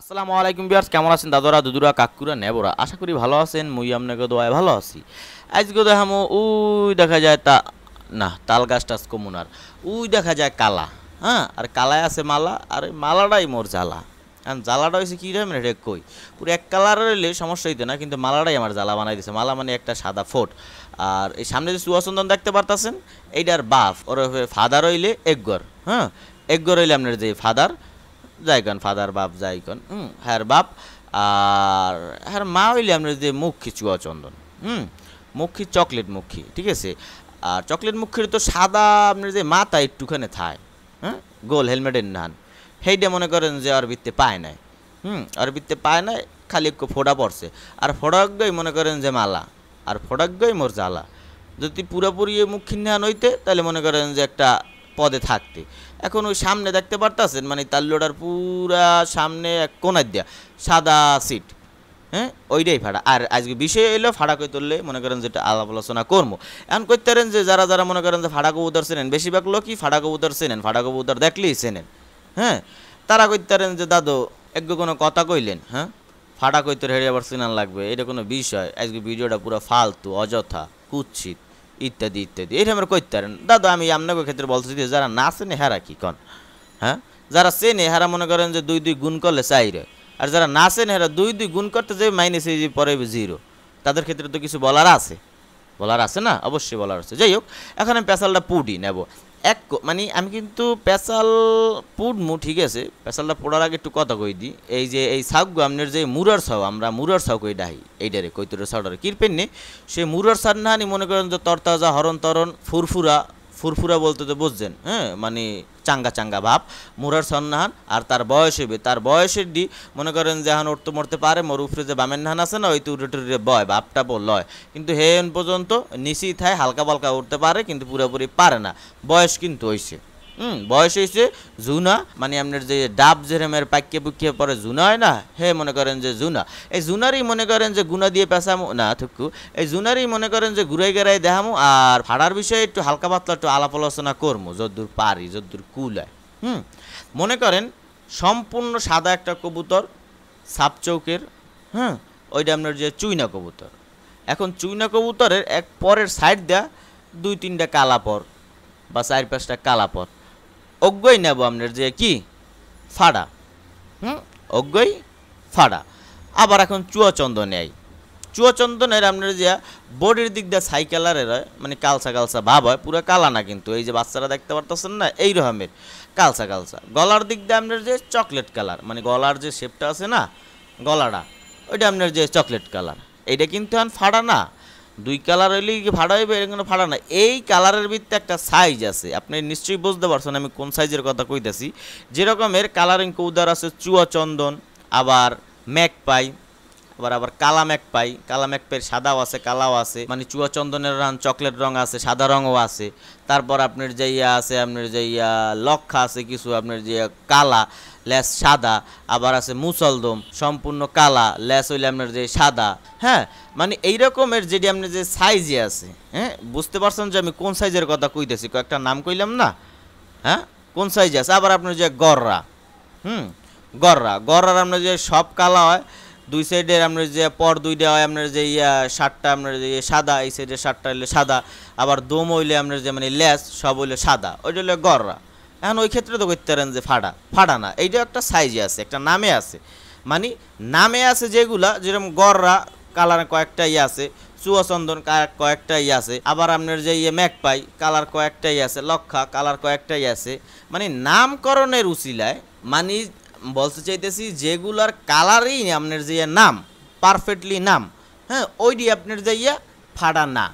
আসসালামু আলাইকুম বিয়ার্স কেমন আছেন দাদরা দুদুরা কাকুরা নেবরা আশা করি ভালো আছেন মুই আপনাকে দোয়ায় ভালো আছি আজকে দেখামো উই দেখা যায় তা না তাল গাছ টাছ কমুনার উই দেখা যায় কালা হ্যাঁ আর কালায় আছে মালা আর মালাটাই মোর জ্বালা হ্যাঁ জ্বালাটা হয়েছে কী রে কই পুরো এক কালার রইলে সমস্যা হইতো না কিন্তু মালাটাই আমার জ্বালা বানাই দিছে মালা মানে একটা সাদা ফোট আর এই সামনে যে সুয়াচন্দন দেখতে পারতাছেন এইটার বাফ ওর ফাদার হইলে একগর হ্যাঁ একগর হইলে আপনার যে ফাদার যাইগন ফাদার বাপ যাইগন হুম হ্যার বাপ আর হ্যার মা হইলে আমরা যে মুখী চুয়া চন্দন হুম মুখী চকলেট মুখী ঠিক আছে আর চকলেট মুখীর তো সাদা আপনার যে মাথা একটুখানে থায় হ্যাঁ গোল হেলমেটের নান সেইটা মনে করেন যে অরবিত্তে পায় নাই হুম অরবিত্তে পায় নাই খালি একটু ফোড়া পড়ছে আর ফোড়াগ্যই মনে করেন যে মালা আর ফোড়াগ্যই মোর জ্বালা যদি পুরোপুরি মুখী নেহান হইতে তাহলে মনে করেন যে একটা পদে থাকতে এখন ওই সামনে দেখতে পারতেছেন মানে লোডার পুরা সামনে এক কোনার দেয়া সাদা সিট হ্যাঁ ওইটাই ফাড়া আর আজকে বিষয় এলো ফাড়া কই তুললে মনে করেন যেটা আলাপ আলোচনা করবো এখন করতেন যে যারা যারা মনে করেন যে ফাড়া কবুতর চেনেন বেশিরভাগ লোকই ফাড়া কবুতর চেনেন ফাড়া কবুতর দেখলেই চেনেন হ্যাঁ তারা করতেন যে দাদু একগো কোনো কথা কইলেন হ্যাঁ ফাটা কইতে হেরে আবার সিনান লাগবে এটা কোনো বিষয় আজকে ভিডিওটা পুরো ফালতু অযথা কুৎসিত ইত্যাদি ইত্যাদি এটা আমরা পারেন দাদা আমি আপনাকে ক্ষেত্রে বলছি যে যারা না চেনে হেরা কি কন হ্যাঁ যারা চেনে হারা মনে করেন যে দুই দুই গুণ করলে চাইরে আর যারা না চেনে হেরা দুই দুই গুণ করতে যাবে মাইনাস এই পরে জিরো তাদের ক্ষেত্রে তো কিছু বলার আছে বলার আছে না অবশ্যই বলার আছে যাই হোক এখন আমি পেশালটা পুডি নেব এক মানে আমি কিন্তু পেশাল পুড়মু ঠিক আছে পেশালটা পড়ার আগে একটু কথা কই দিই এই যে এই সাউ আপনার যে মুরার সাউ আমরা মুরার সাউ কই ডাহি এইটারে কৈতুরের সাউটারে কিরপেন নেই সে মুরার সার না মনে করেন যে তরতাজা হরণ তরণ ফুরফুরা ফুরফুরা বলতে তো বুঝছেন হ্যাঁ মানে চাঙ্গা চাঙ্গা ভাব মুরার সন্নাহান আর তার বয়স হইবে তার বয়সের দি মনে করেন যে হান উঠতে মরতে পারে মোর উফরে যে বামের নাহান আছে না ওই তো উড়ে বয় ভাবটা বল লয় কিন্তু হেন পর্যন্ত নিশি থায় হালকা পালকা উঠতে পারে কিন্তু পুরোপুরি পারে না বয়স কিন্তু হয়েছে হুম বয়স হয়েছে জুনা মানে আপনার যে ডাব জেরেমের পাকিয়ে পুকিয়ে পরে জুনা হয় না হে মনে করেন যে জুনা এই জুনারই মনে করেন যে গুনা দিয়ে পেঁচামো না থুকু এই জুনারই মনে করেন যে ঘুরাই গেড়াই দেখামো আর ভাড়ার বিষয়ে একটু হালকা পাতলা একটু আলাপ আলোচনা করবো যদ্দূর পারি যদ্দূর হয় হুম মনে করেন সম্পূর্ণ সাদা একটা কবুতর সাপচৌকের হ্যাঁ ওইটা আপনার যে চুইনা কবুতর এখন চুইনা কবুতরের এক পরের সাইড দেয়া দুই তিনটা কালাপর বা চার পাঁচটা কালাপর অজ্ঞই নেব আপনার যে কি ফাড়া হুম অজ্ঞই ফাড়া আবার এখন চুয়া নেয় চুয়াচন্দনের আপনার যে বডির দিক দিয়ে সাইকেলারের হয় মানে কালসা কালসা ভাব হয় পুরো কালা না কিন্তু এই যে বাচ্চারা দেখতে পারতেছেন না এই রকমের কালসা কালসা গলার দিক দিয়ে আপনার যে চকলেট কালার মানে গলার যে শেপটা আছে না গলাটা ওইটা আপনার যে চকলেট কালার এইটা কিন্তু এখন ফাড়া না দুই কালার হইলে কি ফাড়া হইবে এরকম কোনো ফাড়া না এই কালারের ভিত্তিতে একটা সাইজ আছে আপনি নিশ্চয়ই বুঝতে পারছেন আমি কোন সাইজের কথা কইতেছি যেরকমের কালারিং কৌদার আছে চুয়া চন্দন আবার ম্যাক পাই আবার আবার কালা ম্যাক পাই কালা ম্যাক পাই সাদাও আছে কালাও আছে মানে চুয়া চন্দনের রং চকলেট রং আছে সাদা রঙও আছে তারপর আপনার যে ইয়া আছে আপনার যে ইয়া লক্ষা আছে কিছু আপনার যে কালা ল্যাস সাদা আবার আছে মুসলদম সম্পূর্ণ কালা ল্যাস হইলে আপনার যে সাদা হ্যাঁ মানে এই রকমের যেটি আপনার যে সাইজে আছে হ্যাঁ বুঝতে পারছেন যে আমি কোন সাইজের কথা কইতেছি কয়েকটা নাম কইলাম না হ্যাঁ কোন সাইজে আছে আবার আপনার যে গররা হুম গররা গররা আপনার যে সব কালা হয় দুই সাইডের আপনার যে পর দুইটা হয় আপনার যে ইয়া শার্টটা আপনার যে ইয়ে সাদা এই সাইডের শার্টটা হইলে সাদা আবার দম হইলে আপনার যে মানে লেস সব হইলে সাদা ওইটা হইলে গররা এখন ওই ক্ষেত্রে তো করতে পারেন যে ফাড়া ফাড়া না এইটা একটা সাইজে আছে একটা নামে আছে মানে নামে আছে যেগুলা যেরকম গররা কালার কয়েকটা ইয়ে আছে চুয়াচন্দন কয়েকটাই ইয়ে আছে আবার আপনার যে ইয়ে ম্যাকপাই কালার কয়েকটাই আছে লক্ষা কালার কয়েকটাই ইয়ে আছে মানে নামকরণের উচিলায় মানে বলতে চাইতেছি যেগুলার কালারই আপনার যে নাম পারফেক্টলি নাম হ্যাঁ ওইটি আপনার যাইয়া ফাটা না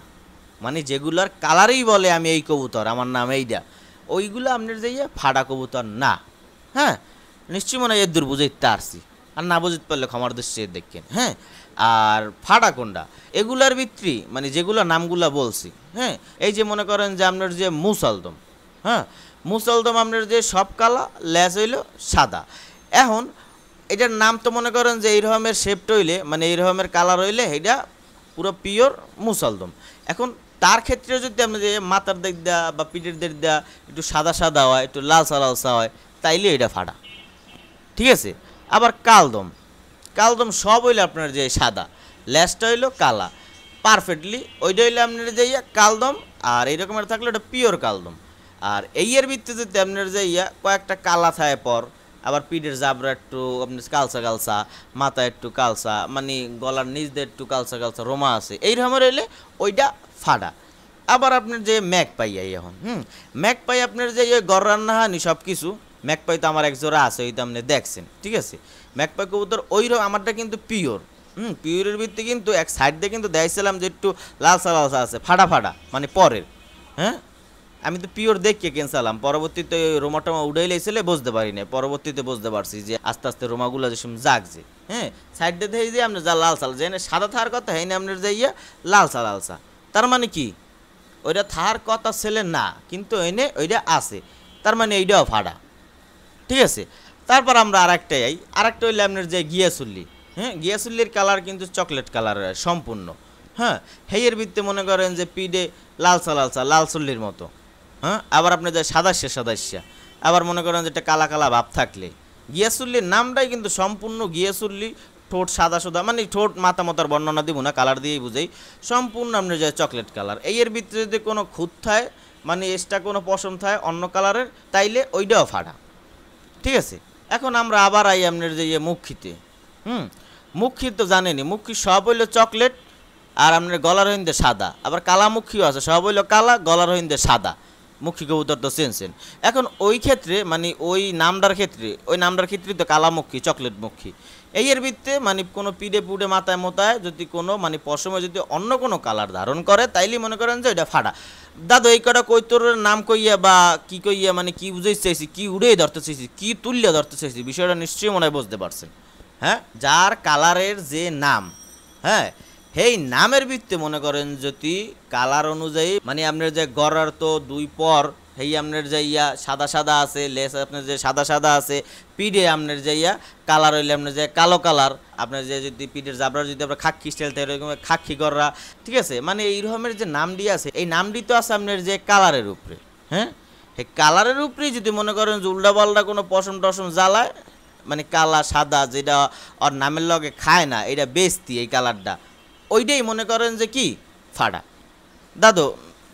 মানে যেগুলার কালারই বলে আমি এই কবুতর আমার নাম এইটা ওইগুলো আপনার যাইয়া ফাটা কবুতর না হ্যাঁ নিশ্চয়ই মনে হয় এর দূর বুঝাইতে আসছি আর না বুঝতে পারলে ক্ষমার দৃষ্টি দেখেন হ্যাঁ আর ফাটা কোনটা এগুলার ভিত্তি মানে যেগুলো নামগুলা বলছি হ্যাঁ এই যে মনে করেন যে আপনার যে মুসালদম হ্যাঁ মুসালদম আপনার যে সব কালা ল্যাস হইল সাদা এখন এটার নাম তো মনে করেন যে এই রকমের শেপট হইলে মানে এই রকমের কালার হইলে এটা পুরো পিওর মুসলদম এখন তার ক্ষেত্রে যদি আপনি যে মাথার দিক দেওয়া বা পিঠের দিক দেওয়া একটু সাদা সাদা হয় একটু লালসা লালসা হয় তাইলে এটা ফাটা ঠিক আছে আবার কালদম কালদম সব হইলে আপনার যে সাদা ল্যাসটা হইলো কালা পারফেক্টলি ওইটা হইলে আপনার যে ইয়া কালদম আর এই রকমের থাকলে ওটা পিওর কালদম আর এই এর ভিত্তিতে আপনার যে ইয়া কয়েকটা কালা থাকে পর আবার পিঠের জাবরা একটু আপনি কালসা কালসা মাথা একটু কালসা মানে গলার নিচ দিয়ে একটু কালসা কালসা রোমা আছে এই রকম রইলে ওইটা ফাড়া আবার আপনার যে ম্যাক পাই এখন হুম ম্যাক পাই আপনার যে গড় রান্না হানি সব কিছু পাই তো আমার একজোড়া আছে ওই আপনি দেখছেন ঠিক আছে পাই কবুতর ওই আমারটা কিন্তু পিওর হুম পিওরের ভিত্তি কিন্তু এক সাইড দিয়ে কিন্তু দেখছিলাম যে একটু লালসা লালসা আছে ফাটা ফাটা মানে পরের হ্যাঁ আমি তো পিওর দেখে কেনসালাম পরবর্তীতে রোমা টোমা উড়াই লাইছিলে বুঝতে পারি না পরবর্তীতে বুঝতে পারছি যে আস্তে আস্তে রোমাগুলো যে জাগছে হ্যাঁ সাইডে থেকে যে আপনার যা লাল সাল যে সাদা থার কথা হ্যাঁ আপনার যাইয়া লালসা লালসা তার মানে কি ওইটা থার কথা ছেলে না কিন্তু এনে ওইটা আছে তার মানে এইটাও ফাড়া ঠিক আছে তারপর আমরা আর একটা যাই আর একটা হইলে আপনার যে গিয়াসুল্লি হ্যাঁ গিয়াসুল্লির কালার কিন্তু চকলেট কালার সম্পূর্ণ হ্যাঁ হেয়ের ভিত্তি মনে করেন যে পিডে লালসা লালসা লালসুল্লির মতো হ্যাঁ আবার আপনি যায় সাদাস্যা সাদাস্যা আবার মনে করেন যে একটা কালা কালা ভাব থাকলে গিয়াসুল্লির নামটাই কিন্তু সম্পূর্ণ গিয়াসুল্লি ঠোঁট সাদা সাদা মানে ঠোঁট মাতা মতার বর্ণনা দিব না কালার দিয়েই বুঝাই সম্পূর্ণ আপনি যায় চকলেট কালার এই এর ভিতরে যদি কোনো খুঁত থায় মানে এক্সট্রা কোনো পশম থায় অন্য কালারের তাইলে ওইটাও ফাটা ঠিক আছে এখন আমরা আবার আই আপনার যে ইয়ে মুখিতে হুম মুখি তো জানেনি মুখি সব হইল চকলেট আর আপনার গলার হইন্দে সাদা আবার কালা মুখিও আছে সব হইল কালা গলার হইন্দে সাদা মুখী কবুতর তো চেনছেন এখন ওই ক্ষেত্রে মানে ওই নামডার ক্ষেত্রে ওই নামডার ক্ষেত্রে তো কালামুখী চকলেট মুখী এই এর ভিত্তে মানে কোনো পিড়ে পুড়ে মাথায় মোতায় যদি কোনো মানে পশমে যদি অন্য কোনো কালার ধারণ করে তাইলে মনে করেন যে ওইটা ফাটা দাদু এই কটা কৈতর নাম কইয়া বা কি কইয়া মানে কি বুঝাই চাইছি কি উড়েই ধরতে চাইছি কি তুল্য ধরতে চাইছি বিষয়টা নিশ্চয়ই মনে হয় বুঝতে পারছেন হ্যাঁ যার কালারের যে নাম হ্যাঁ এই নামের ভিত্তিতে মনে করেন যদি কালার অনুযায়ী মানে আপনার যে গড়ার তো দুই পর হেই আপনার যে ইয়া সাদা সাদা আছে লেস আপনার যে সাদা সাদা আছে পিডে আপনার যে ইয়া কালার হইলে আপনার যে কালো কালার আপনার যে যদি পিডের জাবরা যদি আপনার খাক্ষি স্টাইল থাকে এরকম খাক্ষি গররা ঠিক আছে মানে এই রকমের যে নাম দিয়ে আছে এই নামটি তো আছে আপনার যে কালারের উপরে হ্যাঁ এই কালারের উপরেই যদি মনে করেন যে উল্টা পাল্টা কোনো পশম টসম জ্বালায় মানে কালা সাদা যেটা ওর নামের লগে খায় না এটা বেস্তি এই কালারটা ওইটাই মনে করেন যে কি ফাড়া দাদু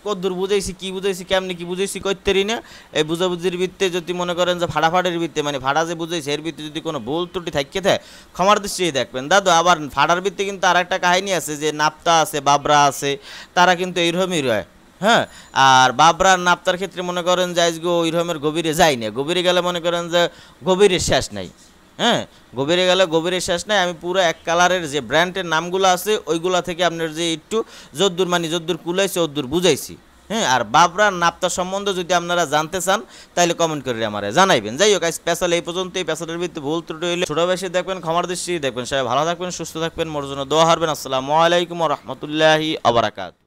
কদ্দূর বুঝাইছি কি বুঝাইছি কেমনি কি বুঝাইছি কইতেরি না এই বুঝাবুঝির ভিত্তে যদি মনে করেন যে ফাড়াফাড়ির ভিত্তে মানে ভাড়া যে বুঝাইছে এর ভিত্তে যদি কোনো ভুল ত্রুটি থাকে থাকে ক্ষমার দৃষ্টি দেখবেন দাদু আবার ফাড়ার ভিত্তে কিন্তু আর একটা কাহিনী আছে যে নাপ্তা আছে বাবরা আছে তারা কিন্তু এইরকমই রয়ে হ্যাঁ আর বাবরার নাপ্তার ক্ষেত্রে মনে করেন যে আজগো ওইরকমের গভীরে যায় না গভীরে গেলে মনে করেন যে গভীরে শেষ নাই হ্যাঁ গভীরে গেলে গভীরে শেষ নাই আমি পুরো এক কালারের যে ব্র্যান্ডের নামগুলো আছে ওইগুলা থেকে আপনার যে একটু যদ্দুর মানে যদ্দুর কুলাইছে ওদ্দুর বুঝাইছি হ্যাঁ আর বাবরা নাপ্তা সম্বন্ধে যদি আপনারা জানতে চান তাহলে কমেন্ট করে আমার জানাইবেন যাই হোক স্পেশাল এই পর্যন্ত এই পেশালের ভিত্তি ভুল ত্রুটি হলে বেশি দেখবেন ক্ষমার দৃষ্টি দেখবেন সবাই ভালো থাকবেন সুস্থ থাকবেন মোর জন্য দোয়া হারবেন আসসালামু আলাইকুম রহমতুল্লাহি আবরাকাত